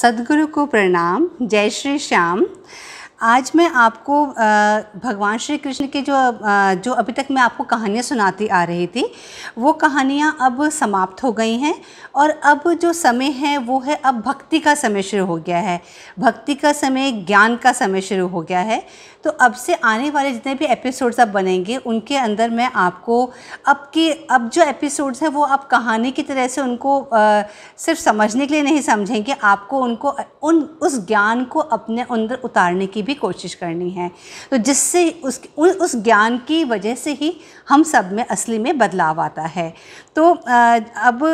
सदगुरु को प्रणाम जय श्री श्याम आज मैं आपको भगवान श्री कृष्ण के जो जो अभी तक मैं आपको कहानियाँ सुनाती आ रही थी वो कहानियाँ अब समाप्त हो गई हैं और अब जो समय है वो है अब भक्ति का समय शुरू हो गया है भक्ति का समय ज्ञान का समय शुरू हो गया है तो अब से आने वाले जितने भी एपिसोड्स आप बनेंगे उनके अंदर मैं आपको अब के अब जो एपिसोड्स हैं वो आप कहानी की तरह से उनको आ, सिर्फ समझने के लिए नहीं समझेंगे आपको उनको उन उस ज्ञान को अपने अंदर उतारने की भी कोशिश करनी है तो जिससे उस उ, उस ज्ञान की वजह से ही हम सब में असली में बदलाव आता है तो आ, अब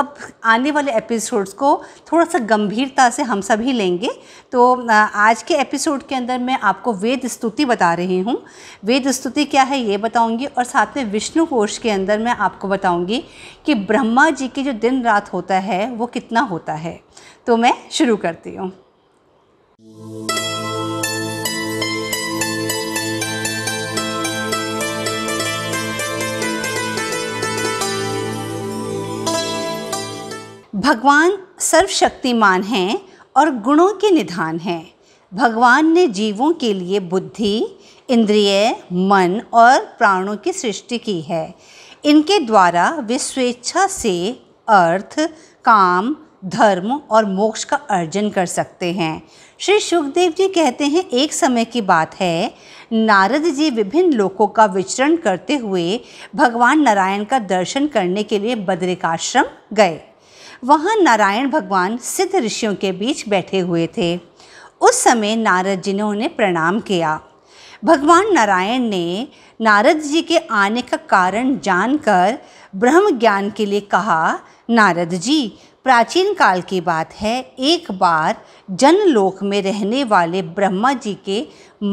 अब आने वाले एपिसोड्स को थोड़ा सा गंभीरता से हम सभी लेंगे तो आ, आज के एपिसोड के अंदर मैं आपको वे वेद स्तुति बता रही हूँ वेद स्तुति क्या है ये बताऊँगी और साथ में विष्णु कोश के अंदर मैं आपको बताऊँगी कि ब्रह्मा जी की जो दिन रात होता है वो कितना होता है तो मैं शुरू करती हूँ भगवान सर्वशक्तिमान हैं और गुणों के निधान हैं भगवान ने जीवों के लिए बुद्धि इंद्रिय मन और प्राणों की सृष्टि की है इनके द्वारा वे स्वेच्छा से अर्थ काम धर्म और मोक्ष का अर्जन कर सकते हैं श्री सुखदेव जी कहते हैं एक समय की बात है नारद जी विभिन्न लोकों का विचरण करते हुए भगवान नारायण का दर्शन करने के लिए बद्रिकाश्रम गए वहाँ नारायण भगवान सिद्ध ऋषियों के बीच बैठे हुए थे उस समय नारद जी ने उन्हें प्रणाम किया भगवान नारायण ने नारद जी के आने का कारण जानकर ब्रह्म ज्ञान के लिए कहा नारद जी प्राचीन काल की बात है एक बार जनलोक में रहने वाले ब्रह्मा जी के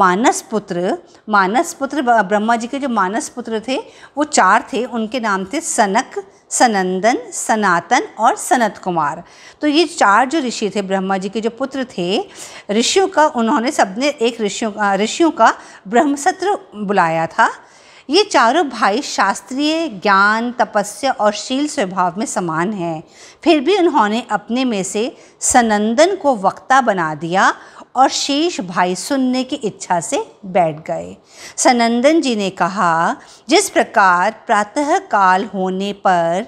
मानस पुत्र मानस पुत्र ब्रह्मा जी के जो मानस पुत्र थे वो चार थे उनके नाम थे सनक सनंदन सनातन और सनत कुमार तो ये चार जो ऋषि थे ब्रह्मा जी के जो पुत्र थे ऋषियों का उन्होंने सबने एक ऋषियों ऋषियों का ब्रह्मसत्र बुलाया था ये चारों भाई शास्त्रीय ज्ञान तपस्या और शील स्वभाव में समान हैं फिर भी उन्होंने अपने में से सनंदन को वक्ता बना दिया और शेष भाई सुनने की इच्छा से बैठ गए सनंदन जी ने कहा जिस प्रकार प्रातः काल होने पर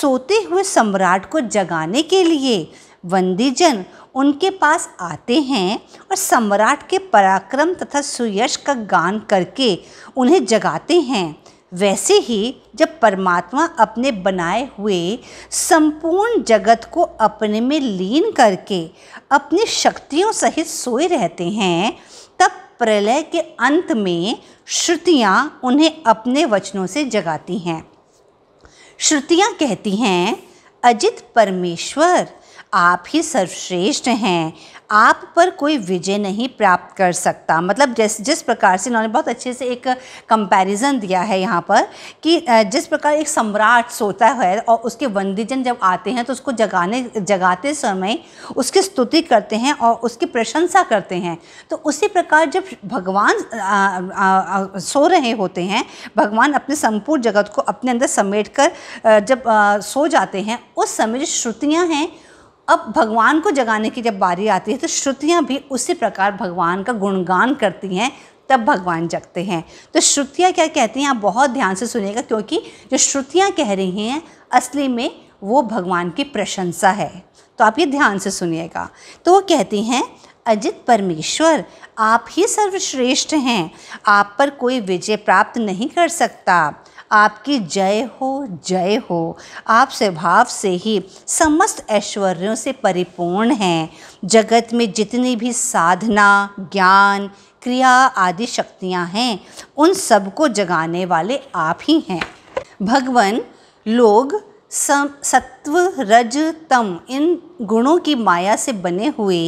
सोते हुए सम्राट को जगाने के लिए वंदीजन उनके पास आते हैं और सम्राट के पराक्रम तथा सुयश का गान करके उन्हें जगाते हैं वैसे ही जब परमात्मा अपने बनाए हुए संपूर्ण जगत को अपने में लीन करके अपनी शक्तियों सहित सोए रहते हैं तब प्रलय के अंत में श्रुतियाँ उन्हें अपने वचनों से जगाती हैं श्रुतियाँ कहती हैं अजित परमेश्वर आप ही सर्वश्रेष्ठ हैं आप पर कोई विजय नहीं प्राप्त कर सकता मतलब जिस जिस प्रकार से इन्होंने बहुत अच्छे से एक कंपैरिजन दिया है यहाँ पर कि जिस प्रकार एक सम्राट सोता है और उसके वंदीजन जब आते हैं तो उसको जगाने जगाते समय उसकी स्तुति करते हैं और उसकी प्रशंसा करते हैं तो उसी प्रकार जब भगवान आ, आ, आ, सो रहे होते हैं भगवान अपने संपूर्ण जगत को अपने अंदर समेट कर जब सो जाते हैं उस समय जो श्रुतियाँ हैं अब भगवान को जगाने की जब बारी आती है तो श्रुतियाँ भी उसी प्रकार भगवान का गुणगान करती हैं तब भगवान जगते हैं तो श्रुतियाँ क्या कहती हैं आप बहुत ध्यान से सुनिएगा क्योंकि जो श्रुतियाँ कह रही हैं असली में वो भगवान की प्रशंसा है तो आप ये ध्यान से सुनिएगा तो वो कहती हैं अजित परमेश्वर आप ही सर्वश्रेष्ठ हैं आप पर कोई विजय प्राप्त नहीं कर सकता आपकी जय हो जय हो आप स्वभाव से ही समस्त ऐश्वर्यों से परिपूर्ण हैं जगत में जितनी भी साधना ज्ञान क्रिया आदि शक्तियाँ हैं उन सबको जगाने वाले आप ही हैं भगवान लोग सत्व रज तम इन गुणों की माया से बने हुए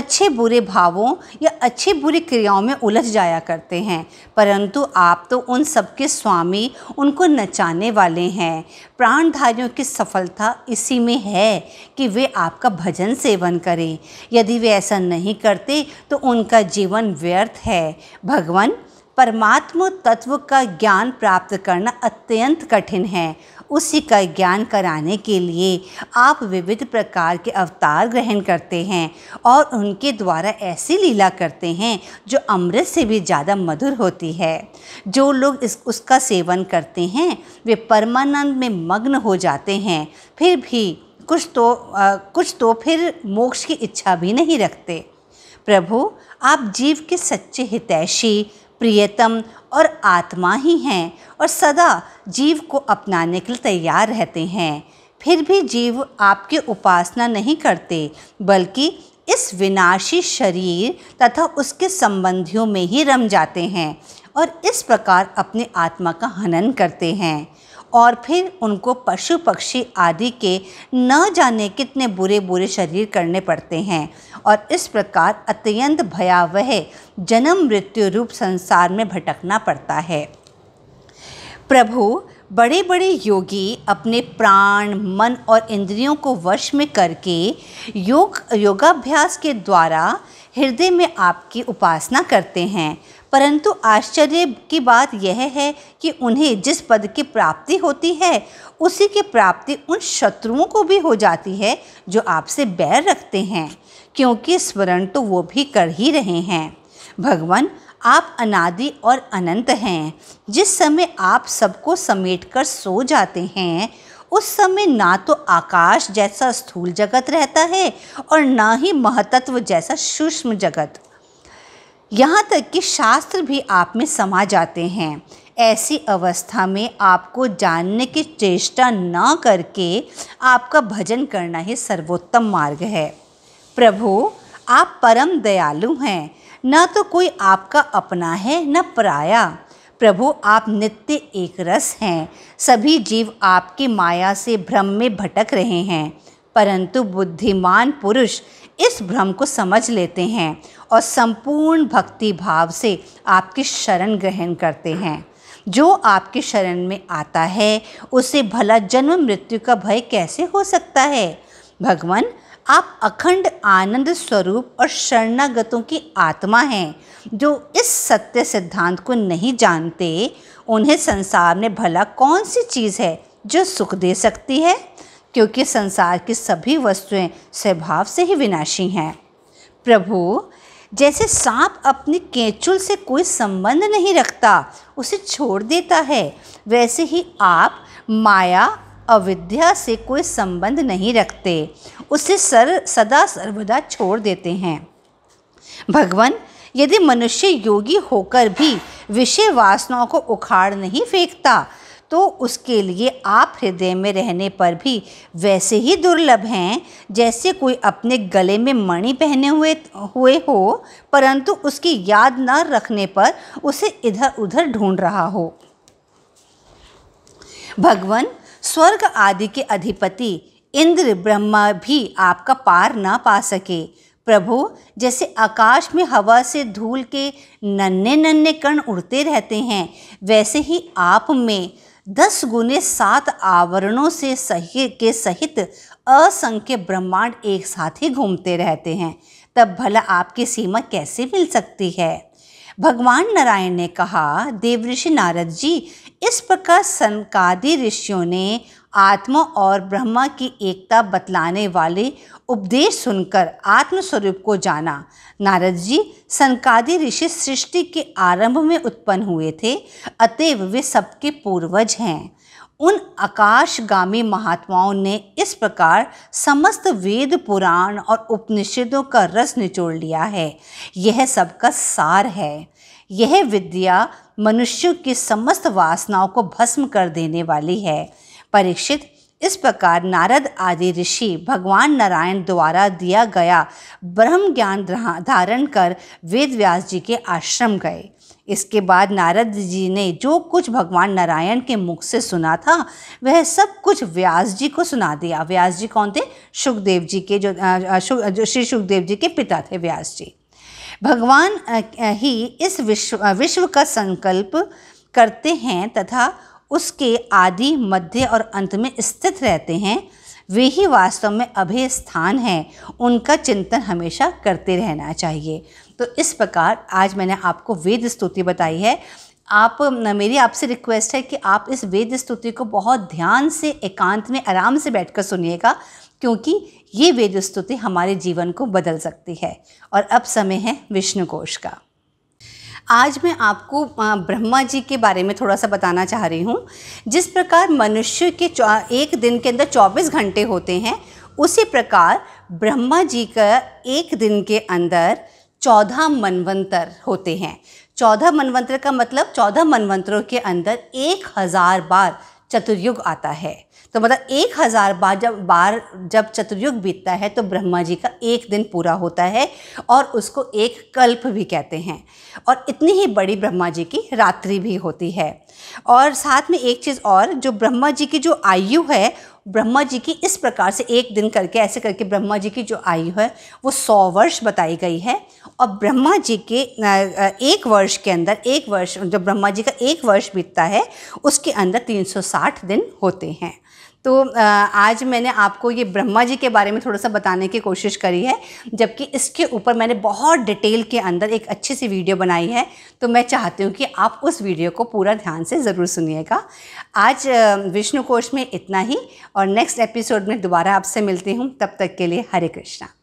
अच्छे बुरे भावों या अच्छे बुरे क्रियाओं में उलझ जाया करते हैं परंतु आप तो उन सबके स्वामी उनको नचाने वाले हैं प्राणधारियों की सफलता इसी में है कि वे आपका भजन सेवन करें यदि वे ऐसा नहीं करते तो उनका जीवन व्यर्थ है भगवान परमात्म तत्व का ज्ञान प्राप्त करना अत्यंत कठिन है उसी का ज्ञान कराने के लिए आप विविध प्रकार के अवतार ग्रहण करते हैं और उनके द्वारा ऐसी लीला करते हैं जो अमृत से भी ज़्यादा मधुर होती है जो लोग इस उसका सेवन करते हैं वे परमानंद में मग्न हो जाते हैं फिर भी कुछ तो आ, कुछ तो फिर मोक्ष की इच्छा भी नहीं रखते प्रभु आप जीव के सच्चे हितैषी प्रियतम और आत्मा ही हैं और सदा जीव को अपनाने के लिए तैयार रहते हैं फिर भी जीव आपकी उपासना नहीं करते बल्कि इस विनाशी शरीर तथा उसके संबंधियों में ही रम जाते हैं और इस प्रकार अपने आत्मा का हनन करते हैं और फिर उनको पशु पक्षी आदि के न जाने कितने बुरे बुरे शरीर करने पड़ते हैं और इस प्रकार अत्यंत भयावह जन्म मृत्यु रूप संसार में भटकना पड़ता है प्रभु बड़े बड़े योगी अपने प्राण मन और इंद्रियों को वश में करके योग योगाभ्यास के द्वारा हृदय में आपकी उपासना करते हैं परंतु आश्चर्य की बात यह है कि उन्हें जिस पद की प्राप्ति होती है उसी की प्राप्ति उन शत्रुओं को भी हो जाती है जो आपसे बैर रखते हैं क्योंकि स्मरण तो वो भी कर ही रहे हैं भगवान आप अनादि और अनंत हैं जिस समय आप सबको समेट कर सो जाते हैं उस समय ना तो आकाश जैसा स्थूल जगत रहता है और ना ही महतत्व जैसा सूक्ष्म जगत यहाँ तक कि शास्त्र भी आप में समा जाते हैं ऐसी अवस्था में आपको जानने की चेष्टा न करके आपका भजन करना ही सर्वोत्तम मार्ग है प्रभु आप परम दयालु हैं न तो कोई आपका अपना है न पराया प्रभु आप नित्य एक रस हैं सभी जीव आपके माया से भ्रम में भटक रहे हैं परंतु बुद्धिमान पुरुष इस भ्रम को समझ लेते हैं और संपूर्ण भक्ति भाव से आपकी शरण ग्रहण करते हैं जो आपके शरण में आता है उसे भला जन्म मृत्यु का भय कैसे हो सकता है भगवान आप अखंड आनंद स्वरूप और शरणागतों की आत्मा हैं जो इस सत्य सिद्धांत को नहीं जानते उन्हें संसार में भला कौन सी चीज़ है जो सुख दे सकती है क्योंकि संसार की सभी वस्तुएं स्वभाव से ही विनाशी हैं प्रभु जैसे सांप अपनी केंचुल से कोई संबंध नहीं रखता उसे छोड़ देता है वैसे ही आप माया अविद्या से कोई संबंध नहीं रखते उसे सर सदा सर्वदा छोड़ देते हैं भगवान यदि मनुष्य योगी होकर भी विषय वासनाओं को उखाड़ नहीं फेंकता तो उसके लिए आप हृदय में रहने पर भी वैसे ही दुर्लभ हैं जैसे कोई अपने गले में मणि पहने हुए हुए हो परंतु उसकी याद न रखने पर उसे इधर उधर ढूंढ रहा हो भगवान स्वर्ग आदि के अधिपति इंद्र ब्रह्मा भी आपका पार ना पा सके प्रभु जैसे आकाश में हवा से धूल के नन्हे नन्हे कण उड़ते रहते हैं वैसे ही आप में दस गुने सात आवरणों से सही के सहित असंख्य ब्रह्मांड एक साथ ही घूमते रहते हैं तब भला आपकी सीमा कैसे मिल सकती है भगवान नारायण ने कहा देव ऋषि नारद जी इस प्रकार सनकादि ऋषियों ने आत्मा और ब्रह्मा की एकता बतलाने वाले उपदेश सुनकर आत्मस्वरूप को जाना नारद जी सनकादि ऋषि सृष्टि के आरंभ में उत्पन्न हुए थे अतएव वे सबके पूर्वज हैं उन आकाशगामी महात्माओं ने इस प्रकार समस्त वेद पुराण और उपनिषदों का रस निचोड़ लिया है यह सबका सार है यह विद्या मनुष्य की समस्त वासनाओं को भस्म कर देने वाली है परीक्षित इस प्रकार नारद आदि ऋषि भगवान नारायण द्वारा दिया गया ब्रह्म ज्ञान धारण कर वेद व्यास जी के आश्रम गए इसके बाद नारद जी ने जो कुछ भगवान नारायण के मुख से सुना था वह सब कुछ व्यास जी को सुना दिया व्यास जी कौन थे सुखदेव जी के जो, जो श्री सुखदेव जी के पिता थे व्यास जी भगवान ही इस विश्व विश्व का संकल्प करते हैं तथा उसके आदि मध्य और अंत में स्थित रहते हैं वे ही वास्तव में अभय स्थान हैं उनका चिंतन हमेशा करते रहना चाहिए तो इस प्रकार आज मैंने आपको वेद स्तुति बताई है आप मेरी आपसे रिक्वेस्ट है कि आप इस वेद स्तुति को बहुत ध्यान से एकांत में आराम से बैठकर सुनिएगा क्योंकि ये वेद स्तुति हमारे जीवन को बदल सकती है और अब समय है विष्णु कोश का आज मैं आपको ब्रह्मा जी के बारे में थोड़ा सा बताना चाह रही हूँ जिस प्रकार मनुष्य के एक दिन के अंदर 24 घंटे होते हैं उसी प्रकार ब्रह्मा जी का एक दिन के अंदर चौदह मनवंतर होते हैं चौदह मनवंतर का मतलब चौदह मनवंतरों के अंदर एक हज़ार बार चतुर्युग आता है तो मतलब एक हज़ार बार जब बार जब चतुर्युग बीतता है तो ब्रह्मा जी का एक दिन पूरा होता है और उसको एक कल्प भी कहते हैं और इतनी ही बड़ी ब्रह्मा जी की रात्रि भी होती है और साथ में एक चीज़ और जो ब्रह्मा जी की जो आयु है ब्रह्मा जी की इस प्रकार से एक दिन करके ऐसे करके ब्रह्मा जी की जो आयु है वो सौ वर्ष बताई गई है और ब्रह्मा जी के एक वर्ष के अंदर एक वर्ष जब ब्रह्मा जी का एक वर्ष बीतता है उसके अंदर 360 दिन होते हैं तो आज मैंने आपको ये ब्रह्मा जी के बारे में थोड़ा सा बताने की कोशिश करी है जबकि इसके ऊपर मैंने बहुत डिटेल के अंदर एक अच्छी सी वीडियो बनाई है तो मैं चाहती हूँ कि आप उस वीडियो को पूरा ध्यान से ज़रूर सुनिएगा आज विष्णु कोश में इतना ही और नेक्स्ट एपिसोड में दोबारा आपसे मिलती हूँ तब तक के लिए हरे कृष्णा